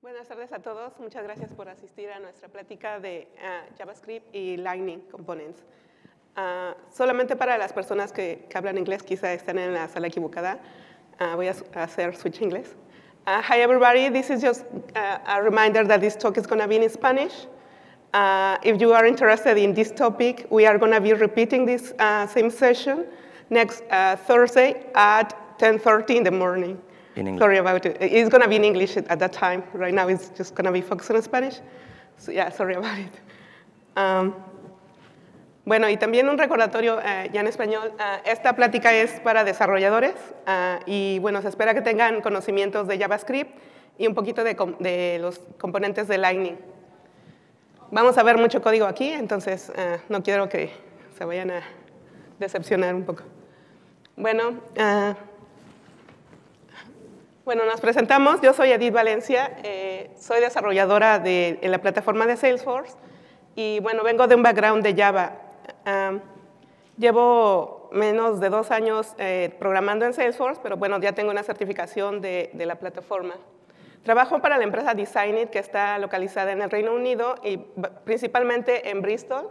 Buenas tardes a todos. Muchas gracias por asistir a nuestra plática de ah, JavaScript y Lightning Components. Ah, solamente para las personas que, hablan inglés, quizá estén en la sala equivocada. Ah, voy a, hacer switch inglés. hi everybody, this is just a reminder that this talk is going to be in Spanish. if you are interested in this topic, we are going to be repeating this same session next Thursday at 10.30 in the morning. Sorry about it. It's going to be in English at that time. Right now, it's just going to be focused on Spanish. yeah, sorry about it. Um, bueno, y también un recordatorio eh, ya en español. Eh, esta plática es para desarrolladores eh, y, bueno, se espera que tengan conocimientos de JavaScript y un poquito de los componentes de Lightning. Vamos a ver mucho código aquí, entonces no quiero que se vayan a decepcionar un poco. Bueno, bueno, nos presentamos. Yo soy Edith Valencia, eh, soy desarrolladora de, en la plataforma de Salesforce y bueno, vengo de un background de Java. llevo menos de dos años eh, programando en Salesforce, pero bueno, ya tengo una certificación de, de, la plataforma. Trabajo para la empresa Designit, que está localizada en el Reino Unido y principalmente en Bristol.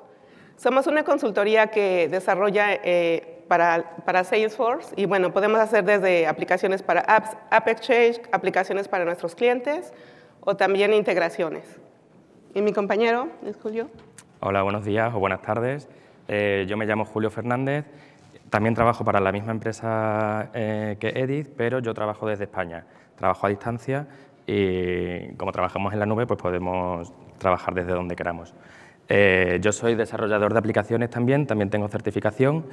Somos una consultoría que desarrolla eh, para, Salesforce y bueno, podemos hacer desde aplicaciones para apps, App Exchange, aplicaciones para nuestros clientes o también integraciones. Y mi compañero es Julio. Hola, buenos días o buenas tardes. Eh, yo me llamo Julio Fernández. También trabajo para la misma empresa eh, que Edith, pero yo trabajo desde España. Trabajo a distancia y como trabajamos en la nube, pues podemos trabajar desde donde queramos. Eh, yo soy desarrollador de aplicaciones también, también tengo certificación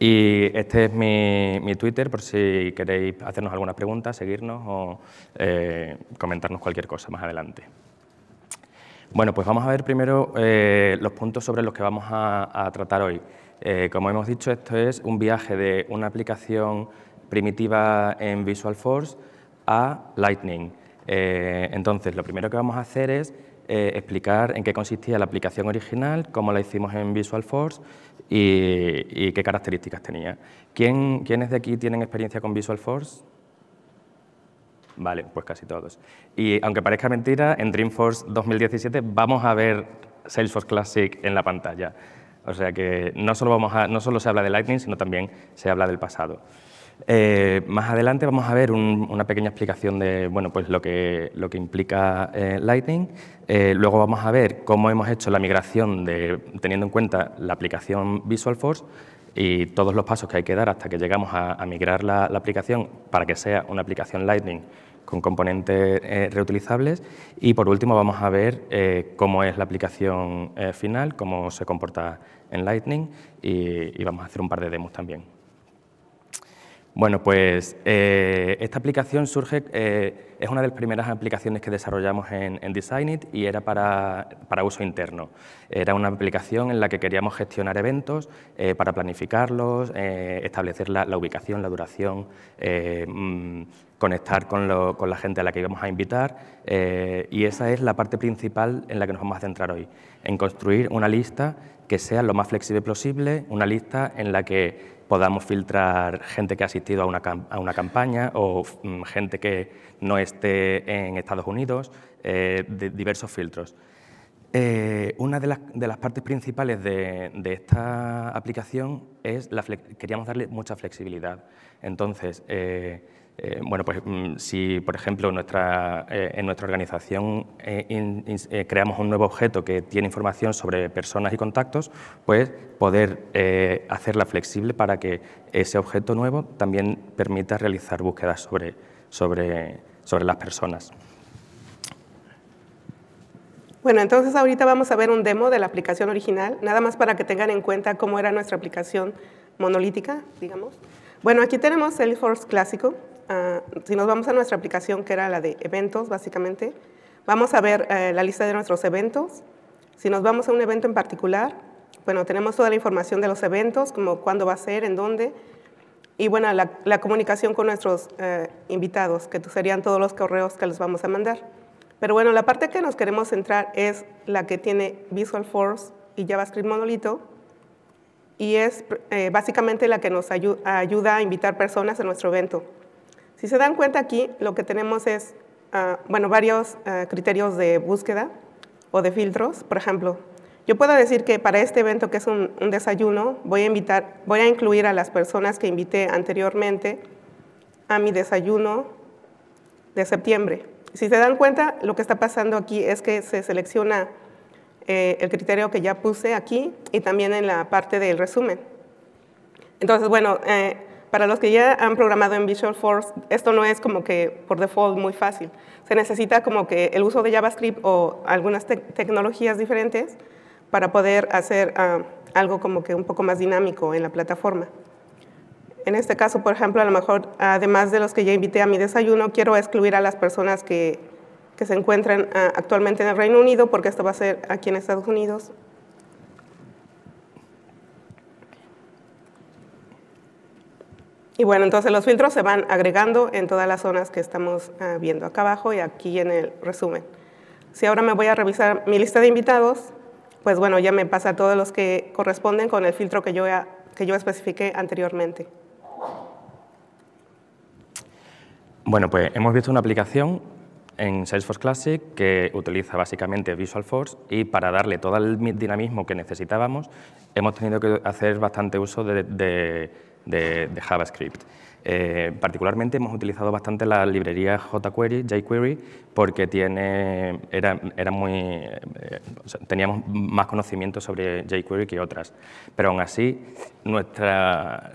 y este es mi, Twitter por si queréis hacernos alguna pregunta, seguirnos o eh, comentarnos cualquier cosa más adelante. Bueno, pues vamos a ver primero eh, los puntos sobre los que vamos a, tratar hoy. Eh, como hemos dicho, esto es un viaje de una aplicación primitiva en Visual Force a Lightning. entonces, lo primero que vamos a hacer es eh, explicar en qué consistía la aplicación original, cómo la hicimos en Visual Force y, qué características tenía. ¿Quiénes de aquí tienen experiencia con Visual Force? Vale, pues casi todos. Y aunque parezca mentira, en Dreamforce 2017 vamos a ver Salesforce Classic en la pantalla. O sea que no solo se habla de Lightning, sino también se habla del pasado. Eh, más adelante vamos a ver una pequeña explicación de bueno, pues lo, que, lo que implica eh, Lightning. Eh, luego vamos a ver cómo hemos hecho la migración de, teniendo en cuenta la aplicación Visual Force y todos los pasos que hay que dar hasta que llegamos a, migrar la, aplicación para que sea una aplicación Lightning con componentes reutilizables. Y por último vamos a ver cómo es la aplicación final, cómo se comporta en Lightning y vamos a hacer un par de demos también. Bueno, pues eh, esta aplicación surge, eh, es una de las primeras aplicaciones que desarrollamos en, en Designit y era para, para, uso interno. Era una aplicación en la que queríamos gestionar eventos eh, para planificarlos, establecer la, ubicación, la duración, mm, conectar con, lo, con, la gente a la que íbamos a invitar y esa es la parte principal en la que nos vamos a centrar hoy, en construir una lista que sea lo más flexible posible, una lista en la que podamos filtrar gente que ha asistido a una, a una campaña o mm, gente que no esté en Estados Unidos, eh, diversos filtros. Eh, una de las, de las, partes principales de, esta aplicación es la queríamos darle mucha flexibilidad. Entonces, eh, eh, bueno, pues mm, si, por ejemplo, eh, en nuestra organización eh, creamos un nuevo objeto que tiene información sobre personas y contactos, pues poder hacerla flexible para que ese objeto nuevo también permita realizar búsquedas sobre, las personas. Bueno, entonces ahorita vamos a ver un demo de la aplicación original, nada más para que tengan en cuenta cómo era nuestra aplicación monolítica, digamos. Bueno, aquí tenemos el force clásico, si nos vamos a nuestra aplicación, que era la de eventos, básicamente, vamos a ver eh, la lista de nuestros eventos. Si nos vamos a un evento en particular, bueno, tenemos toda la información de los eventos, como cuándo va a ser, en dónde, y bueno, la, comunicación con nuestros eh, invitados, que serían todos los correos que les vamos a mandar. Pero bueno, la parte que nos queremos centrar es la que tiene Visual Force y JavaScript Monolito, y es eh, básicamente la que nos ayuda a invitar personas a nuestro evento. Si se dan cuenta aquí, lo que tenemos es, ah, bueno, varios ah, criterios de búsqueda o de filtros. Por ejemplo, yo puedo decir que para este evento, que es un, desayuno, voy a, invitar, voy a incluir a las personas que invité anteriormente a mi desayuno de septiembre. Si se dan cuenta, lo que está pasando aquí es que se selecciona eh, el criterio que ya puse aquí y también en la parte del resumen. Entonces, bueno, eh, para los que ya han programado en Visual Force, esto no es como que por default muy fácil. Se necesita como que el uso de JavaScript o algunas tecnologías diferentes para poder hacer ah, algo como que un poco más dinámico en la plataforma. En este caso, por ejemplo, a lo mejor, además de los que ya invité a mi desayuno, quiero excluir a las personas que, se encuentran ah, actualmente en el Reino Unido, porque esto va a ser aquí en Estados Unidos, Y bueno, entonces los filtros se van agregando en todas las zonas que estamos ah, viendo acá abajo y aquí en el resumen. Si ahora me voy a revisar mi lista de invitados, pues bueno, ya me pasa todos los que corresponden con el filtro que yo, que yo especifiqué anteriormente. Bueno, pues hemos visto una aplicación en Salesforce Classic que utiliza básicamente Visual Force y para darle todo el dinamismo que necesitábamos hemos tenido que hacer bastante uso de de, JavaScript. Eh, particularmente hemos utilizado bastante la librería jQuery, porque tiene, era, era muy, eh, teníamos más conocimiento sobre jQuery que otras, pero aún así nuestra,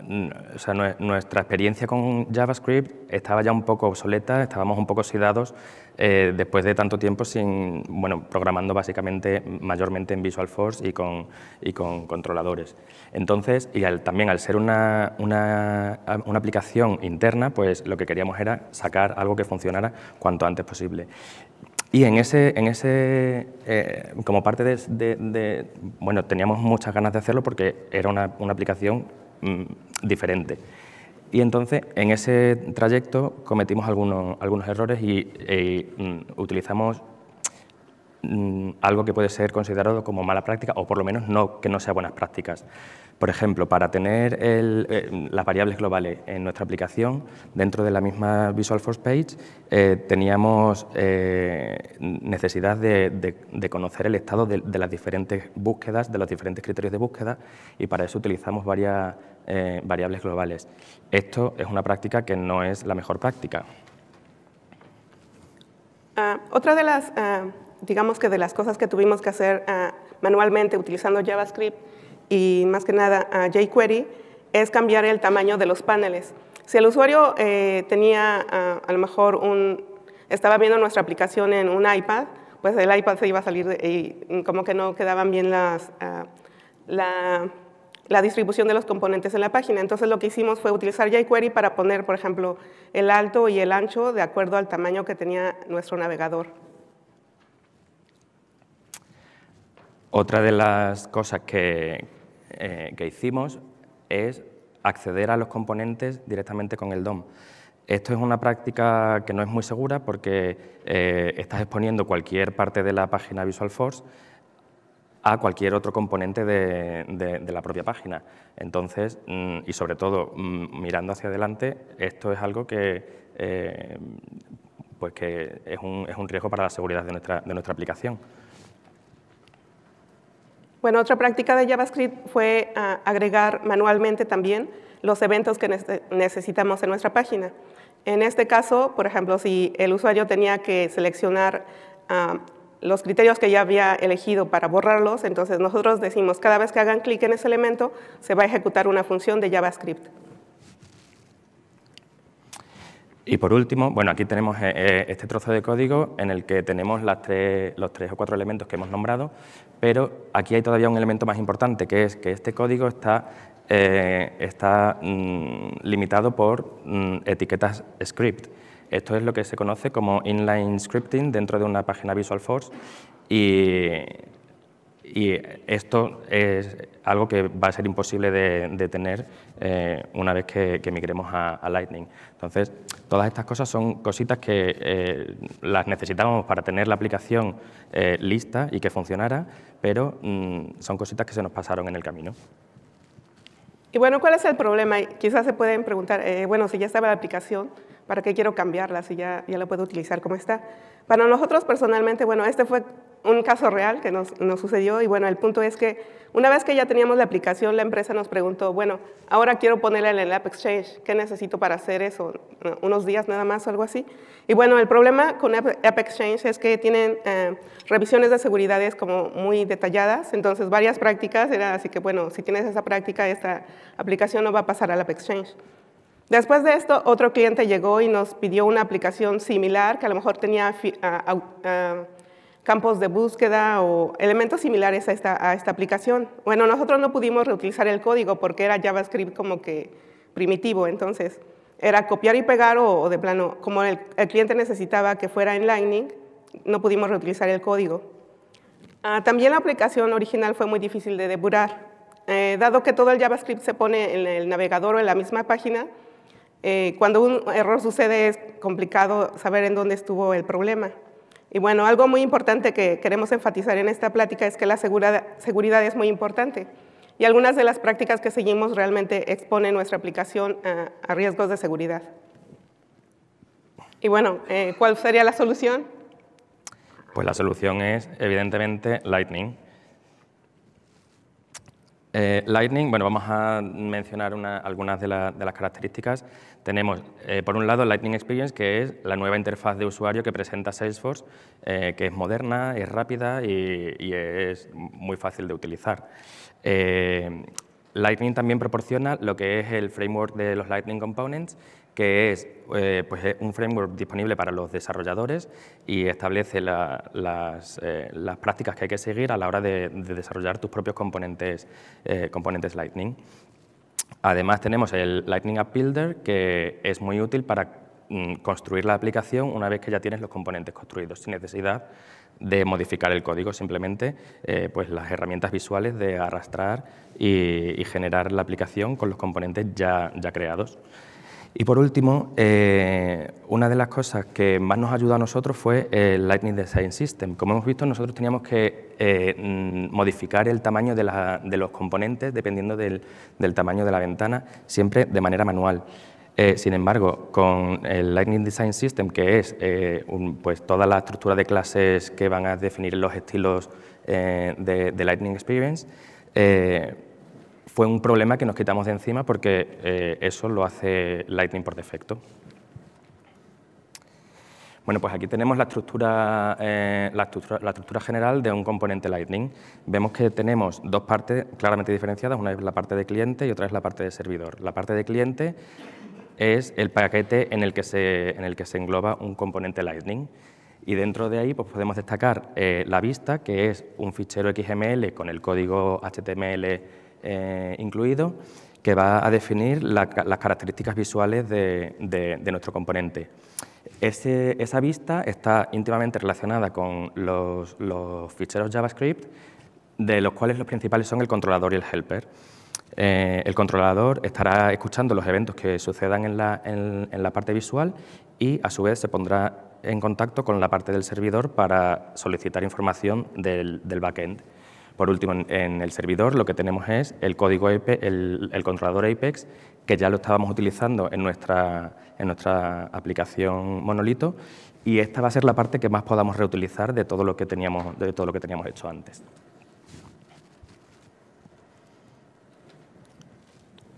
nuestra experiencia con JavaScript estaba ya un poco obsoleta, estábamos un poco oxidados eh, después de tanto tiempo sin, bueno, programando básicamente mayormente en Visual Force y con, con controladores. Entonces, y también al ser una aplicación interna, pues lo que queríamos era sacar algo que funcionara cuanto antes posible. Y en ese, en ese eh, como parte de, bueno, teníamos muchas ganas de hacerlo porque era una, aplicación mm, diferente. Y entonces, en ese trayecto cometimos algunos, algunos errores y, e, mm, utilizamos mm, algo que puede ser considerado como mala práctica, o por lo menos no, que no sea buenas prácticas. Por ejemplo, para tener eh, las variables globales en nuestra aplicación, dentro de la misma Visual Force Page, eh, teníamos eh, necesidad de, conocer el estado de, las diferentes búsquedas, de los diferentes criterios de búsqueda, y para eso utilizamos varias variables globales. Esto es una práctica que no es la mejor práctica. Ah, otra de las, ah, digamos que de las cosas que tuvimos que hacer ah, manualmente utilizando JavaScript y más que nada a jQuery es cambiar el tamaño de los paneles. Si el usuario eh, tenía ah, a, lo mejor estaba viendo nuestra aplicación en un iPad, pues el iPad se iba a salir y como que no quedaban bien las, ah, la, distribución de los componentes en la página. Entonces lo que hicimos fue utilizar jQuery para poner, por ejemplo, el alto y el ancho de acuerdo al tamaño que tenía nuestro navegador. Otra de las cosas eh, que, hicimos es acceder a los componentes directamente con el DOM. Esto es una práctica que no es muy segura porque eh, estás exponiendo cualquier parte de la página Visual Force a cualquier otro componente de, la propia página. Entonces, mm, y sobre todo, mm, mirando hacia adelante, esto es algo eh, pues que, es, un, es, un, riesgo para la seguridad de nuestra aplicación. Bueno, otra práctica de JavaScript fue ah, agregar manualmente también los eventos que necesitamos en nuestra página. En este caso, por ejemplo, si el usuario tenía que seleccionar ah, los criterios que ya había elegido para borrarlos, entonces nosotros decimos, cada vez que hagan clic en ese elemento, se va a ejecutar una función de JavaScript. Y por último, bueno, aquí tenemos eh, eh, este trozo de código en el que tenemos los tres o cuatro elementos que hemos nombrado, pero aquí hay todavía un elemento más importante, que es que este código está, eh, está mm, limitado por mm, etiquetas script. Esto es lo que se conoce como inline scripting dentro de una página Visual Force y y esto es algo que va a ser imposible de, tener eh, una vez que, migremos a, Lightning. Entonces, todas estas cosas son cositas que eh, las necesitábamos para tener la aplicación eh, lista y que funcionara, pero mm, son cositas que se nos pasaron en el camino. Y bueno, ¿cuál es el problema? Quizás se pueden preguntar, bueno, si ya estaba la aplicación, ¿para qué quiero cambiarla si ya, ya la puedo utilizar como está? Para nosotros personalmente, bueno, este fue un caso real que nos, sucedió y bueno, el punto es que una vez que ya teníamos la aplicación, la empresa nos preguntó, bueno, ahora quiero ponerla en el App Exchange, ¿qué necesito para hacer eso? Unos días nada más o algo así. Y bueno, el problema con App Exchange es que tienen eh, revisiones de seguridades como muy detalladas, entonces varias prácticas, era así que bueno, si tienes esa práctica, esta aplicación no va a pasar al App Exchange. Después de esto, otro cliente llegó y nos pidió una aplicación similar que a lo mejor tenía campos de búsqueda o elementos similares a esta, aplicación. Bueno, nosotros no pudimos reutilizar el código porque era JavaScript como que primitivo, entonces era copiar y pegar o, de plano, como el, cliente necesitaba que fuera en Lightning, no pudimos reutilizar el código. Ah, también la aplicación original fue muy difícil de depurar. Eh, dado que todo el JavaScript se pone en el navegador o en la misma página, eh, cuando un error sucede es complicado saber en dónde estuvo el problema. Y bueno, algo muy importante que queremos enfatizar en esta plática es que la seguridad es muy importante y algunas de las prácticas que seguimos realmente exponen nuestra aplicación a, riesgos de seguridad. Y bueno, eh, ¿cuál sería la solución? Pues la solución es, evidentemente, Lightning. Eh, Lightning, bueno, vamos a mencionar algunas de, las características. Tenemos, eh, por un lado, Lightning Experience, que es la nueva interfaz de usuario que presenta Salesforce, eh, que es moderna, es rápida y es muy fácil de utilizar. Lightning también proporciona lo que es el framework de los Lightning Components, que es eh, pues, eh, un framework disponible para los desarrolladores y establece eh, las, prácticas que hay que seguir a la hora de, desarrollar tus propios componentes, componentes Lightning. Además tenemos el Lightning App Builder, que es muy útil para mm, construir la aplicación una vez que ya tienes los componentes construidos, sin necesidad de modificar el código, simplemente pues las herramientas visuales de arrastrar y, y, generar la aplicación con los componentes ya, ya creados. Y por último, eh, una de las cosas que más nos ayudó a nosotros fue el Lightning Design System. Como hemos visto, nosotros teníamos que eh, mm, modificar el tamaño de, los componentes dependiendo del, tamaño de la ventana, siempre de manera manual. Eh, sin embargo, con el Lightning Design System, que es pues, toda la estructura de clases que van a definir los estilos de, Lightning Experience, fue un problema que nos quitamos de encima porque eh, eso lo hace Lightning por defecto. Bueno, pues aquí tenemos la estructura, eh, la, general de un componente Lightning. Vemos que tenemos dos partes claramente diferenciadas, una es la parte de cliente y otra es la parte de servidor. La parte de cliente es el paquete en el que se, en el que se engloba un componente Lightning. Y dentro de ahí pues, podemos destacar eh, la vista, que es un fichero XML con el código HTML eh, incluido que va a definir las características visuales de, nuestro componente. esa vista está íntimamente relacionada con los, ficheros JavaScript, de los cuales los principales son el controlador y el helper. Eh, el controlador estará escuchando los eventos que sucedan en la, parte visual y a su vez se pondrá en contacto con la parte del servidor para solicitar información del, del backend. Por último, en, el servidor lo que tenemos es el código e el, controlador Apex, que ya lo estábamos utilizando en nuestra, en nuestra aplicación Monolito, y esta va a ser la parte que más podamos reutilizar de todo lo que teníamos, de todo lo que teníamos hecho antes.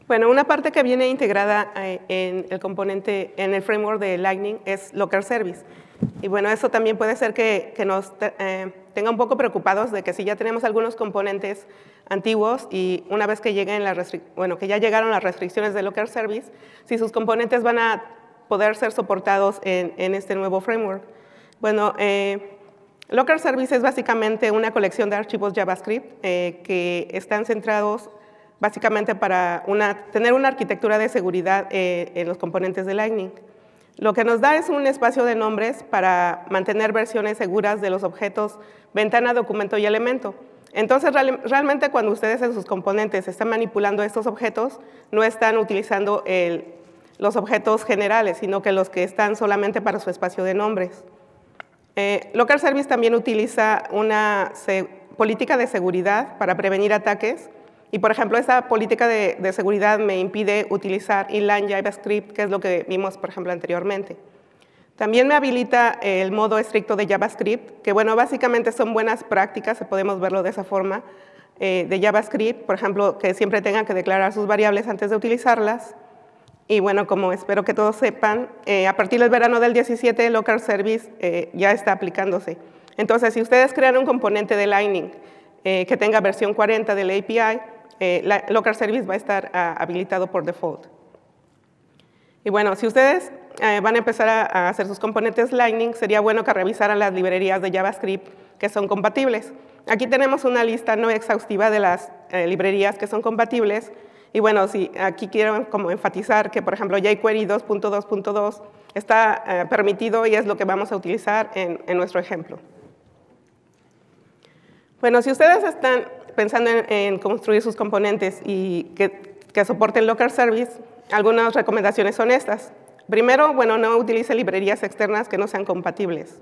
Bueno, una parte que viene integrada eh, en el componente, en el framework de Lightning es Locker Service. Y bueno, eso también puede ser que, nos eh, tenga un poco preocupados de que si ya tenemos algunos componentes antiguos y una vez que lleguen las bueno, que ya llegaron las restricciones de Locker Service, si sus componentes van a poder ser soportados en, este nuevo framework. Bueno, eh, Locker Service es básicamente una colección de archivos JavaScript eh, que están centrados básicamente para tener una arquitectura de seguridad eh, en los componentes de Lightning. Lo que nos da es un espacio de nombres para mantener versiones seguras de los objetos ventana, documento y elemento. Entonces, realmente cuando ustedes en sus componentes están manipulando estos objetos, no están utilizando los objetos generales, sino que los que están solamente para su espacio de nombres. Eh, Local Service también utiliza una política de seguridad para prevenir ataques, y por ejemplo, esa política de, seguridad me impide utilizar inline JavaScript, que es lo que vimos, por ejemplo, anteriormente. También me habilita el modo estricto de JavaScript, que bueno, básicamente son buenas prácticas, podemos verlo de esa forma, eh, de JavaScript, por ejemplo, que siempre tengan que declarar sus variables antes de utilizarlas. Y bueno, como espero que todos sepan, eh, a partir del verano del 17, local Service eh, ya está aplicándose. Entonces, si ustedes crean un componente de Lightning que tenga versión 40 del API, eh, local service va a estar ah, habilitado por default. Y bueno, si ustedes eh, van a empezar a, hacer sus componentes Lightning, sería bueno que revisaran las librerías de JavaScript que son compatibles. Aquí tenemos una lista no exhaustiva de las eh, librerías que son compatibles. Y bueno, si aquí quiero como enfatizar que, por ejemplo, jQuery 2.2.2 está eh, permitido y es lo que vamos a utilizar en nuestro ejemplo. Bueno, si ustedes están pensando en, construir sus componentes y que, soporten Locker Service, algunas recomendaciones son estas. Primero, bueno, no utilice librerías externas que no sean compatibles.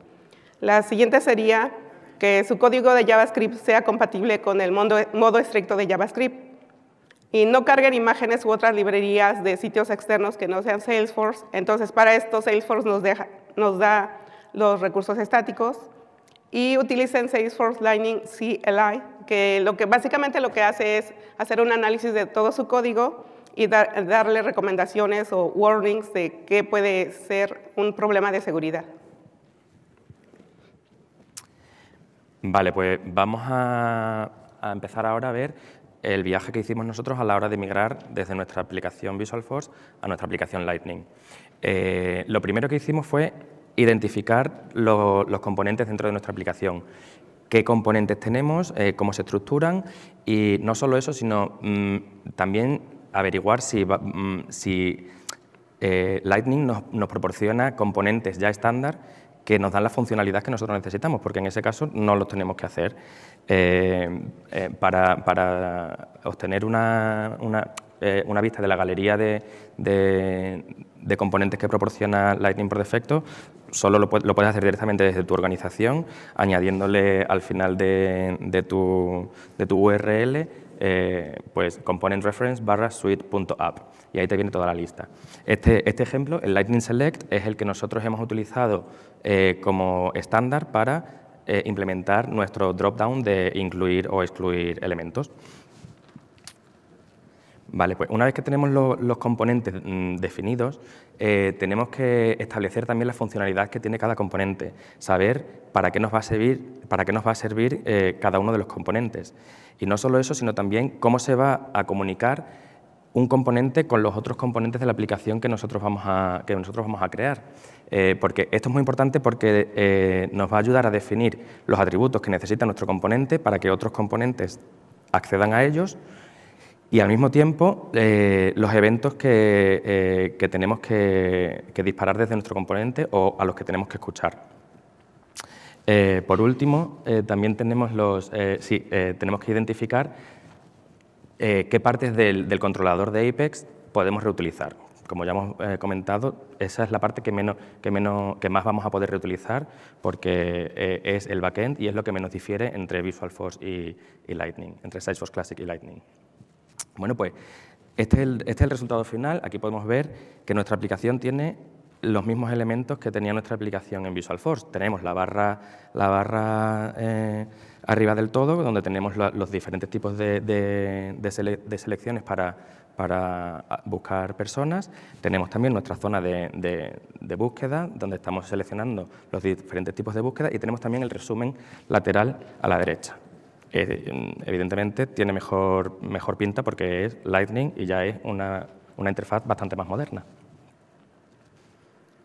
La siguiente sería que su código de JavaScript sea compatible con el modo, estricto de JavaScript. Y no carguen imágenes u otras librerías de sitios externos que no sean Salesforce. Entonces, para esto, Salesforce nos, nos da los recursos estáticos y utilicen Salesforce Lightning CLI que, lo que básicamente lo que hace es hacer un análisis de todo su código y darle recomendaciones o warnings de qué puede ser un problema de seguridad. Vale, pues vamos a, empezar ahora a ver el viaje que hicimos nosotros a la hora de migrar desde nuestra aplicación Visual Force a nuestra aplicación Lightning. Eh, lo primero que hicimos fue identificar los componentes dentro de nuestra aplicación qué componentes tenemos, eh, cómo se estructuran y no solo eso, sino mm, también averiguar si, mm, eh, Lightning nos, proporciona componentes ya estándar que nos dan la funcionalidad que nosotros necesitamos, porque en ese caso no los tenemos que hacer. Eh, para, obtener una, eh, una vista de la galería de, componentes que proporciona Lightning por defecto, solo lo, puedes hacer directamente desde tu organización, añadiéndole al final de, tu, URL eh, pues component reference suite.app y ahí te viene toda la lista. Este, este, ejemplo, el Lightning Select, es el que nosotros hemos utilizado eh, como estándar para implementar nuestro dropdown de incluir o excluir elementos pues una vez que tenemos los, componentes mm, definidos, eh, tenemos que establecer también la funcionalidad que tiene cada componente, saber para qué nos va a servir, para qué nos va a servir eh, cada uno de los componentes. Y no solo eso, sino también cómo se va a comunicar un componente con los otros componentes de la aplicación que nosotros vamos a, que nosotros vamos a crear. Eh, porque esto es muy importante porque nos va a ayudar a definir los atributos que necesita nuestro componente para que otros componentes accedan a ellos y al mismo tiempo eh, los eventos que, eh, tenemos que, disparar desde nuestro componente o a los que tenemos que escuchar. Eh, por último, también tenemos, los, sí, tenemos que identificar qué partes del, controlador de Apex podemos reutilizar. Como ya hemos comentado, esa es la parte que, menos, que, menos, que más vamos a poder reutilizar porque es el backend y es lo que menos difiere entre Visual Force y, y Lightning, entre Salesforce Classic y Lightning. Bueno, pues este, este es, el, resultado final. Aquí podemos ver que nuestra aplicación tiene los mismos elementos que tenía nuestra aplicación en Visual Force. Tenemos la barra, la barra eh, arriba del todo, donde tenemos los diferentes tipos de, selecciones para, ah, buscar personas. Tenemos también nuestra zona de, búsqueda, donde estamos seleccionando los diferentes tipos de búsqueda y tenemos también el resumen lateral a la derecha. Eh, evidentemente tiene mejor, mejor pinta porque es Lightning y ya es una, una interfaz bastante más moderna.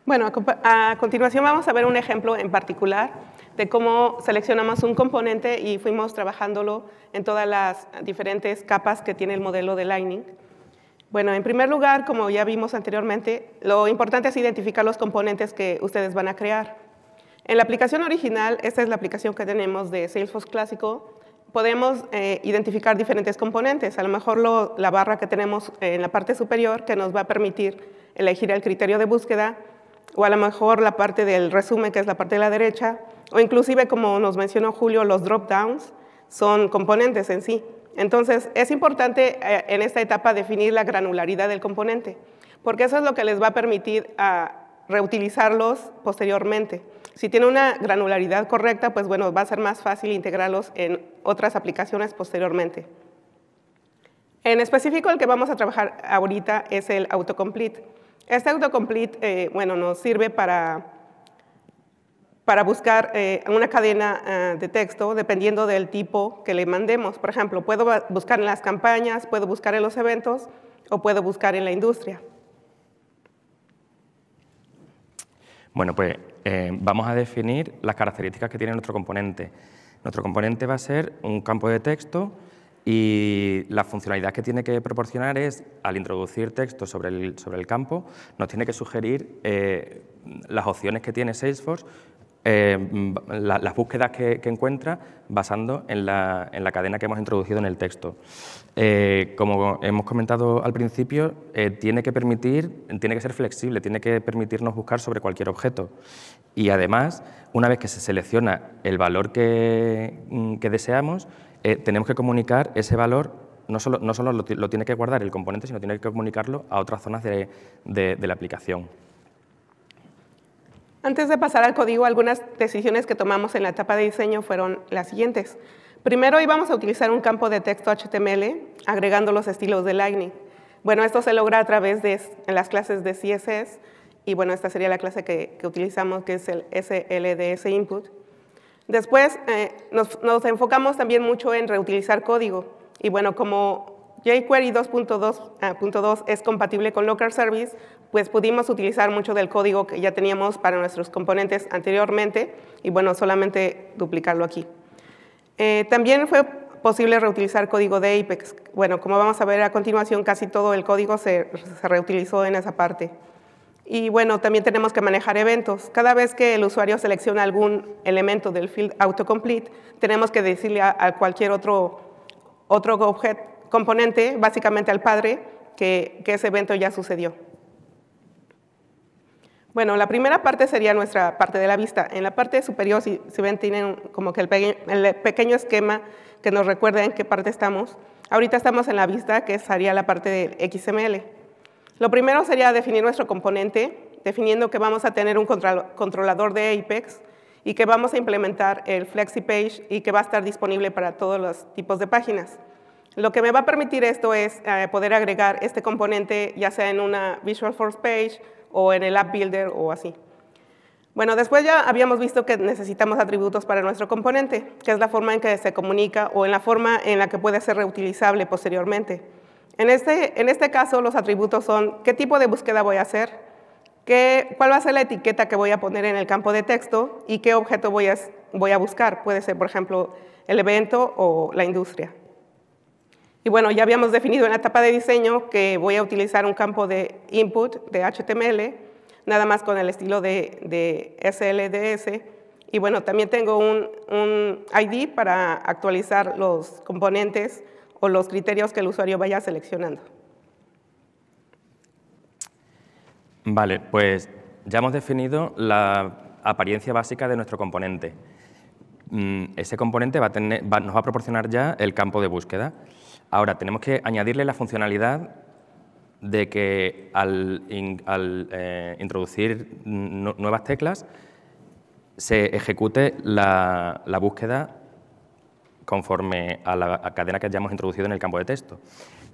Bueno, a, a continuación vamos a ver un ejemplo en particular de cómo seleccionamos un componente y fuimos trabajándolo en todas las diferentes capas que tiene el modelo de Lightning. Bueno, en primer lugar, como ya vimos anteriormente, lo importante es identificar los componentes que ustedes van a crear. En la aplicación original, esta es la aplicación que tenemos de Salesforce clásico, podemos eh, identificar diferentes componentes. A lo mejor la barra que tenemos eh, en la parte superior que nos va a permitir elegir el criterio de búsqueda o a lo mejor la parte del resumen que es la parte de la derecha o inclusive como nos mencionó Julio los drop-downs son componentes en sí. Entonces es importante eh, en esta etapa definir la granularidad del componente porque eso es lo que les va a permitir a reutilizarlos posteriormente. Si tiene una granularidad correcta, pues bueno, va a ser más fácil integrarlos en otras aplicaciones posteriormente. En específico, el que vamos a trabajar ahorita es el autocomplete. Este autocomplete, eh, bueno, nos sirve para, para buscar eh, una cadena eh, de texto dependiendo del tipo que le mandemos. Por ejemplo, puedo buscar en las campañas, puedo buscar en los eventos o puedo buscar en la industria. Bueno, pues eh, vamos a definir las características que tiene nuestro componente. Nuestro componente va a ser un campo de texto y la funcionalidad que tiene que proporcionar es, al introducir texto sobre el, sobre el campo, nos tiene que sugerir eh, las opciones que tiene Salesforce, eh, las búsquedas que, encuentra basando en la cadena que hemos introducido en el texto. Eh, como hemos comentado al principio, eh, tiene que permitir, tiene que ser flexible, tiene que permitirnos buscar sobre cualquier objeto. Y además, una vez que se selecciona el valor que, mm, deseamos, eh, tenemos que comunicar ese valor, no solo, no solo lo, tiene que guardar el componente, sino tiene que comunicarlo a otras zonas de, de la aplicación. Antes de pasar al código, algunas decisiones que tomamos en la etapa de diseño fueron las siguientes. Primero íbamos a utilizar un campo de texto HTML agregando los estilos de Lightning. Bueno, esto se logra a través de las clases de CSS y bueno, esta sería la clase que, utilizamos que es el SLDS Input. Después eh, nos, nos, enfocamos también mucho en reutilizar código y bueno, como jQuery 2.2 eh, es compatible con Locker Service, pues pudimos utilizar mucho del código que ya teníamos para nuestros componentes anteriormente y bueno, solamente duplicarlo aquí. Eh, también fue posible reutilizar código de Apex. Bueno, como vamos a ver a continuación, casi todo el código se, reutilizó en esa parte. Y bueno, también tenemos que manejar eventos. Cada vez que el usuario selecciona algún elemento del field autocomplete, tenemos que decirle a, cualquier otro, otro objeto, componente, básicamente al padre, que ese evento ya sucedió. Bueno, la primera parte sería nuestra parte de la vista. En la parte superior, si, ven, tienen como que el, pequeño esquema que nos recuerda en qué parte estamos. Ahorita estamos en la vista, que sería la parte del XML. Lo primero sería definir nuestro componente, definiendo que vamos a tener un controlador de Apex y que vamos a implementar el FlexiPage y que va a estar disponible para todos los tipos de páginas. Lo que me va a permitir esto es eh, poder agregar este componente ya sea en una Visual Page, o en el App Builder o así. Bueno, después ya habíamos visto que necesitamos atributos para nuestro componente, que es la forma en que se comunica o en la forma en la que puede ser reutilizable posteriormente. En este, este caso, los atributos son qué tipo de búsqueda voy a hacer, cuál va a ser la etiqueta que voy a poner en el campo de texto y qué objeto voy a buscar. Puede ser, por ejemplo, el evento o la industria. Y bueno, ya habíamos definido en la etapa de diseño que voy a utilizar un campo de input de HTML, nada más con el estilo de, SLDS. Y bueno, también tengo un, ID para actualizar los componentes o los criterios que el usuario vaya seleccionando. Vale, pues ya hemos definido la apariencia básica de nuestro componente. Mm, ese componente nos va a proporcionar ya el campo de búsqueda. Ahora, tenemos que añadirle la funcionalidad de que al, eh, introducir nuevas teclas se ejecute la, búsqueda conforme a la cadena que hayamos introducido en el campo de texto.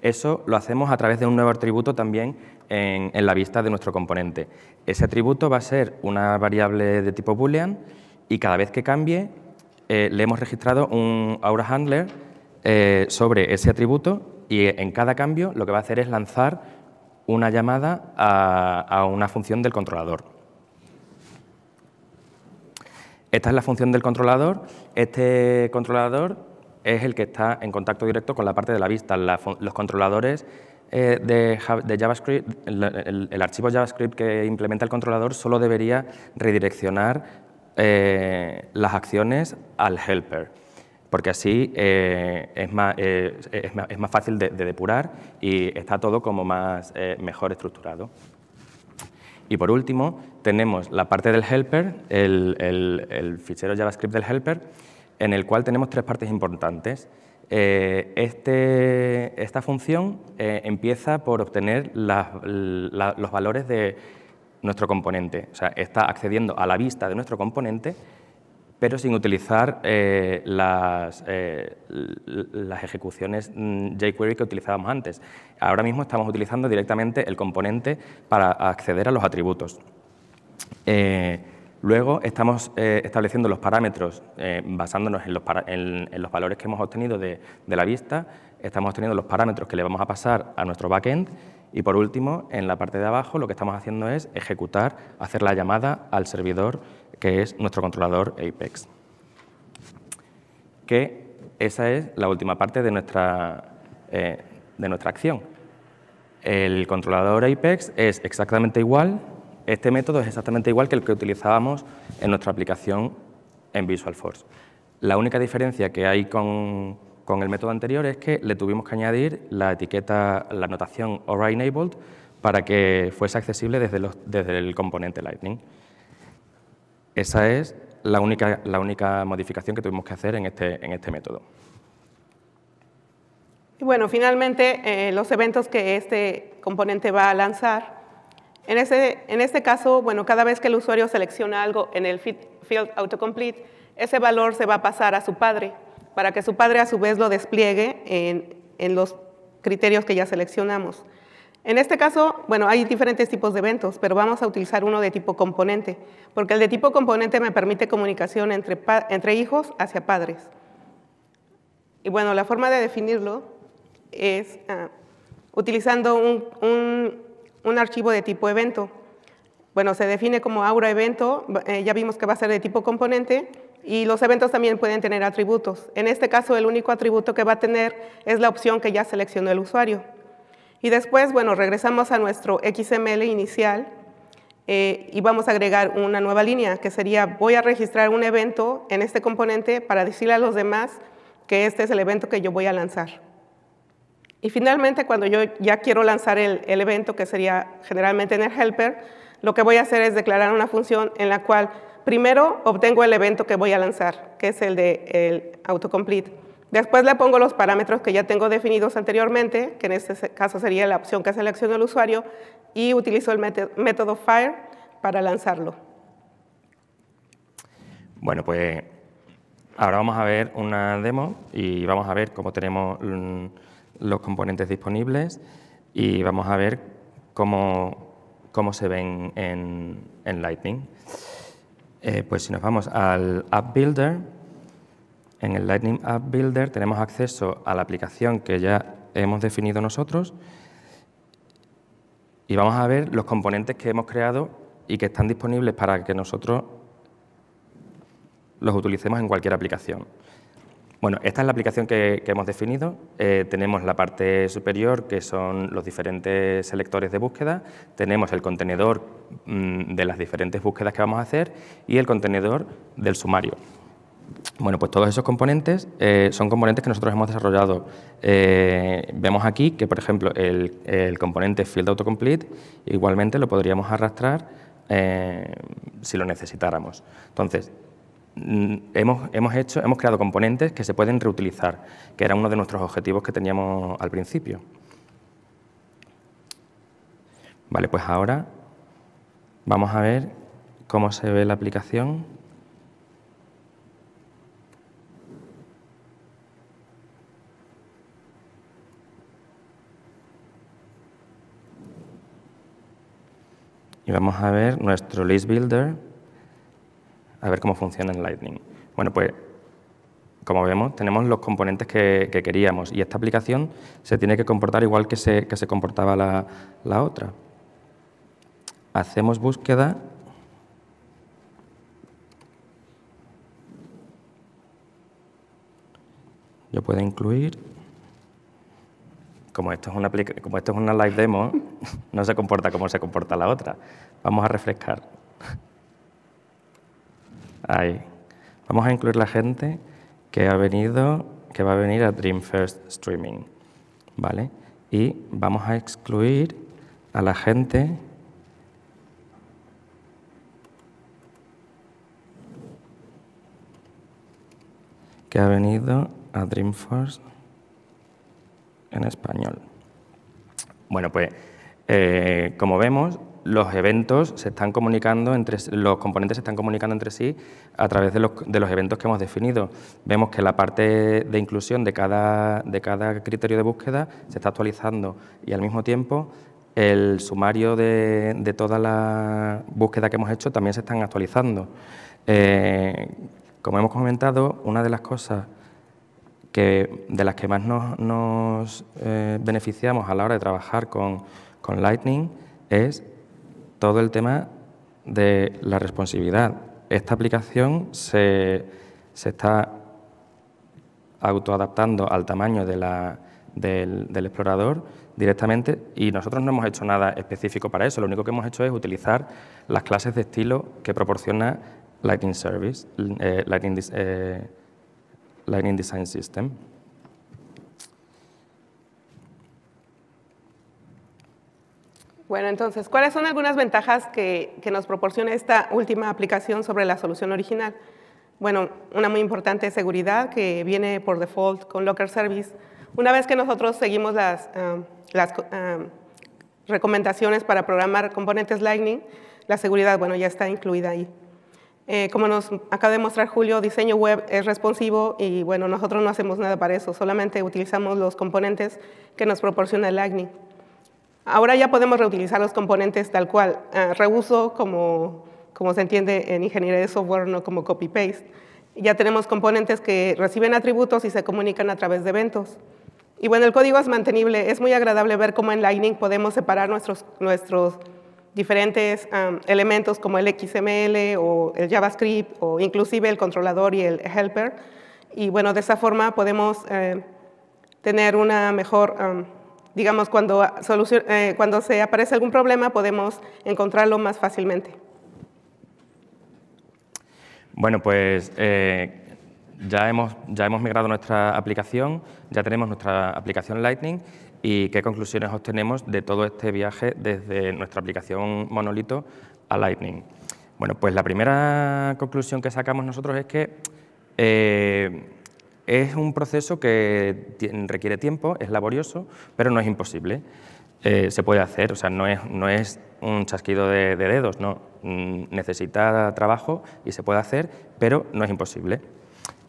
Eso lo hacemos a través de un nuevo atributo también en, la vista de nuestro componente. Ese atributo va a ser una variable de tipo boolean y cada vez que cambie eh, le hemos registrado un aura handler eh, sobre ese atributo y en cada cambio lo que va a hacer es lanzar una llamada a, una función del controlador. Esta es la función del controlador. Este controlador es el que está en contacto directo con la parte de la vista. los controladores eh, de, JavaScript, el, archivo JavaScript que implementa el controlador solo debería redireccionar eh, las acciones al helper porque así eh, eh, es, más, fácil de, depurar y está todo como más, eh, mejor estructurado. Y por último, tenemos la parte del helper, el, fichero JavaScript del helper, en el cual tenemos tres partes importantes. Este, esta función empieza por obtener los valores de nuestro componente, o sea, está accediendo a la vista de nuestro componente pero sin utilizar eh, eh, las, ejecuciones mm, jQuery que utilizábamos antes. Ahora mismo estamos utilizando directamente el componente para acceder a los atributos. Eh, luego estamos estableciendo los parámetros basándonos en los, valores que hemos obtenido de, de la vista, estamos obteniendo los parámetros que le vamos a pasar a nuestro backend y por último, en la parte de abajo lo que estamos haciendo es ejecutar, hacer la llamada al servidor que es nuestro controlador Apex. Que esa es la última parte de nuestra, eh, de nuestra acción. El controlador Apex es exactamente igual, este método es exactamente igual que el que utilizábamos en nuestra aplicación en Visual Force. La única diferencia que hay con, con el método anterior es que le tuvimos que añadir la etiqueta, la notación ORA enabled para que fuese accesible desde, desde el componente Lightning. Esa es la única, modificación que tuvimos que hacer en este, este método. Y bueno, finalmente, eh, los eventos que este componente va a lanzar. En, ese, este caso, bueno, cada vez que el usuario selecciona algo en el field autocomplete, ese valor se va a pasar a su padre, para que su padre a su vez lo despliegue en los criterios que ya seleccionamos. En este caso, bueno, hay diferentes tipos de eventos, pero vamos a utilizar uno de tipo componente, porque el de tipo componente me permite comunicación entre, hijos hacia padres. Y bueno, la forma de definirlo es ah, utilizando un, archivo de tipo evento. Bueno, se define como aura evento, eh, ya vimos que va a ser de tipo componente, y los eventos también pueden tener atributos. En este caso, el único atributo que va a tener es la opción que ya seleccionó el usuario. Y después, bueno, regresamos a nuestro XML inicial eh, y vamos a agregar una nueva línea que sería voy a registrar un evento en este componente para decirle a los demás que este es el evento que yo voy a lanzar. Y finalmente, cuando yo ya quiero lanzar el, evento, que sería generalmente en el helper, lo que voy a hacer es declarar una función en la cual primero obtengo el evento que voy a lanzar, que es el de el autocomplete. Después le pongo los parámetros que ya tengo definidos anteriormente, que en este caso sería la opción que selecciona el usuario, y utilizo el método fire para lanzarlo. Bueno, pues ahora vamos a ver una demo y vamos a ver cómo tenemos los componentes disponibles y vamos a ver cómo, se ven en, Lightning. Eh, pues si nos vamos al App Builder, en el Lightning App Builder tenemos acceso a la aplicación que ya hemos definido nosotros y vamos a ver los componentes que hemos creado y que están disponibles para que nosotros los utilicemos en cualquier aplicación. Bueno, esta es la aplicación que, hemos definido. Eh, tenemos la parte superior, que son los diferentes selectores de búsqueda. Tenemos el contenedor mm, de las diferentes búsquedas que vamos a hacer y el contenedor del sumario. Bueno, pues todos esos componentes eh, son componentes que nosotros hemos desarrollado. Eh, vemos aquí que, por ejemplo, el, componente Field Autocomplete igualmente lo podríamos arrastrar eh, si lo necesitáramos. Entonces, mm, hemos, hemos creado componentes que se pueden reutilizar, que era uno de nuestros objetivos que teníamos al principio. Vale, pues ahora vamos a ver cómo se ve la aplicación. y vamos a ver nuestro list builder, a ver cómo funciona en Lightning. Bueno, pues como vemos, tenemos los componentes que, queríamos y esta aplicación se tiene que comportar igual que se, que se comportaba la, la otra. Hacemos búsqueda Yo puedo incluir como esto es una, como esto es una live demo, no se comporta como se comporta la otra. Vamos a refrescar. Ahí. Vamos a incluir la gente que ha venido, que va a venir a Dream Streaming, ¿vale? Y vamos a excluir a la gente que ha venido a Dreamforce en español. Bueno, pues eh, como vemos, los eventos se están comunicando entre los componentes se están comunicando entre sí a través de los, de los eventos que hemos definido. Vemos que la parte de inclusión de cada, de cada criterio de búsqueda se está actualizando y al mismo tiempo el sumario de, toda la búsqueda que hemos hecho también se están actualizando. Eh, como hemos comentado, una de las cosas que, de las que más nos, eh, beneficiamos a la hora de trabajar con, Lightning es todo el tema de la responsabilidad. Esta aplicación se, se está autoadaptando al tamaño del, explorador directamente y nosotros no hemos hecho nada específico para eso, lo único que hemos hecho es utilizar las clases de estilo que proporciona Lightning Service, eh, eh, Lightning design system. Bueno, entonces, ¿cuáles son algunas ventajas que, nos proporciona esta última aplicación sobre la solución original? Bueno, una muy importante seguridad que viene por default con Locker Service. Una vez que nosotros seguimos las, las recomendaciones para programar componentes Lightning, la seguridad, bueno, ya está incluida ahí. Eh, como nos acaba de mostrar Julio, diseño web es responsivo y bueno, nosotros no hacemos nada para eso, solamente utilizamos los componentes que nos proporciona el Ahora ya podemos reutilizar los componentes tal cual, ah, reuso como, como se entiende en ingeniería de software, no como copy-paste. Ya tenemos componentes que reciben atributos y se comunican a través de eventos. Y bueno, el código es mantenible, es muy agradable ver cómo en Lightning podemos separar nuestros, nuestros diferentes um, elementos como el XML o el JavaScript o inclusive el controlador y el helper. Y bueno, de esa forma podemos eh, tener una mejor, um, digamos, cuando, eh, cuando se aparece algún problema podemos encontrarlo más fácilmente. Bueno, pues eh, ya, hemos, ya hemos migrado nuestra aplicación, ya tenemos nuestra aplicación Lightning y qué conclusiones obtenemos de todo este viaje desde nuestra aplicación Monolito a Lightning. Bueno, pues la primera conclusión que sacamos nosotros es que eh, es un proceso que requiere tiempo, es laborioso, pero no es imposible. Eh, se puede hacer, o sea, no es, no es un chasquido de, dedos, no. Mm, necesita trabajo y se puede hacer, pero no es imposible.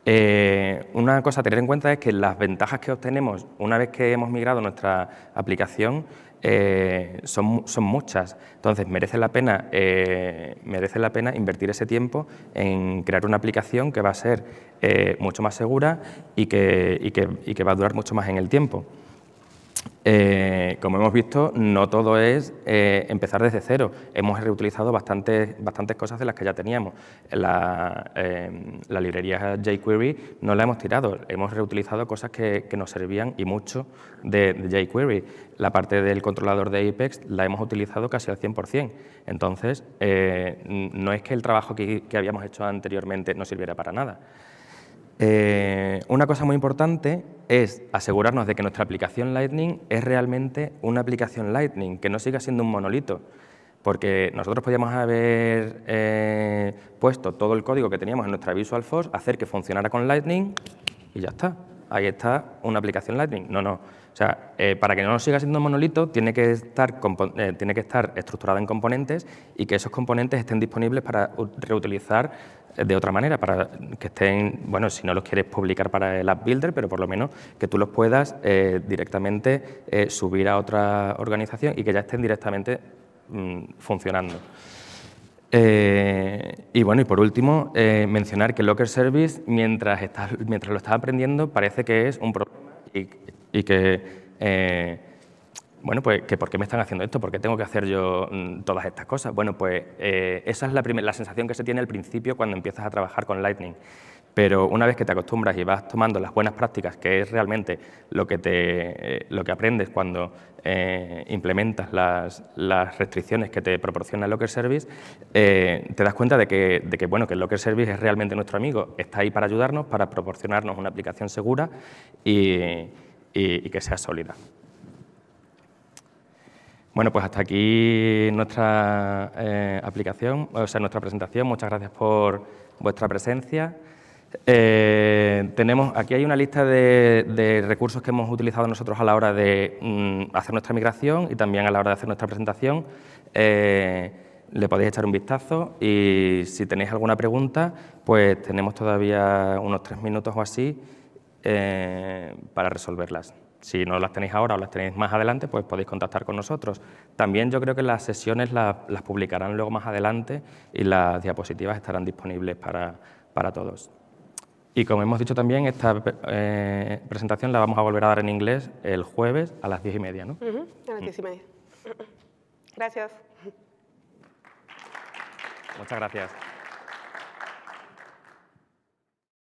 Eh, una cosa a tener en cuenta es que las ventajas que obtenemos una vez que hemos migrado nuestra aplicación eh, son, muchas. Entonces, merece la, pena, eh, merece la pena invertir ese tiempo en crear una aplicación que va a ser mucho más segura y que va a durar mucho más en el tiempo. Eh, como hemos visto, no todo es eh, empezar desde cero. Hemos reutilizado bastantes, bastantes cosas de las que ya teníamos. La, eh, librería jQuery no la hemos tirado, hemos reutilizado cosas que, nos servían y mucho de, jQuery. La parte del controlador de Apex la hemos utilizado casi al 100%. Entonces, no es que el trabajo que, habíamos hecho anteriormente no sirviera para nada. una cosa muy importante es asegurarnos de que nuestra aplicación Lightning es realmente una aplicación Lightning, que no siga siendo un monolito, porque nosotros podíamos haber eh, puesto todo el código que teníamos en nuestra Visual Force, hacer que funcionara con Lightning y ya está. Ahí está una aplicación Lightning. No, no. O sea, eh, para que no siga siendo un monolito, tiene que, estar eh, tiene que estar estructurada en componentes y que esos componentes estén disponibles para reutilizar eh, de otra manera, para que estén, bueno, si no los quieres publicar para el App Builder, pero por lo menos que tú los puedas directamente subir a otra organización y que ya estén directamente mm, funcionando. y bueno, y por último, mencionar que Locker Service, mientras, estás mientras lo estás aprendiendo, parece que es un problema y y que, eh, bueno, pues, que ¿por qué me están haciendo esto? ¿Por qué tengo que hacer yo mm, todas estas cosas? Bueno, pues eh, esa es la, la sensación que se tiene al principio cuando empiezas a trabajar con Lightning. Pero una vez que te acostumbras y vas tomando las buenas prácticas, que es realmente lo que, te, eh, lo que aprendes cuando implementas las, las, restricciones que te proporciona Locker Service, te das cuenta de que, de que, bueno, que Locker Service es realmente nuestro amigo, está ahí para ayudarnos, para proporcionarnos una aplicación segura y y, que sea sólida. Bueno, pues hasta aquí nuestra eh, aplicación, o sea, nuestra presentación. Muchas gracias por vuestra presencia. Eh, tenemos, aquí hay una lista de, recursos que hemos utilizado nosotros a la hora de mm, hacer nuestra migración y también a la hora de hacer nuestra presentación. Eh, le podéis echar un vistazo y si tenéis alguna pregunta, pues tenemos todavía unos tres minutos o así eh, para resolverlas. Si no las tenéis ahora o las tenéis más adelante, pues podéis contactar con nosotros. También yo creo que las sesiones las, publicarán luego más adelante y las diapositivas estarán disponibles para, todos. Y como hemos dicho también, esta eh, presentación la vamos a volver a dar en inglés el jueves a las diez y media, ¿no? A las diez y media. Mm. Gracias. Muchas gracias.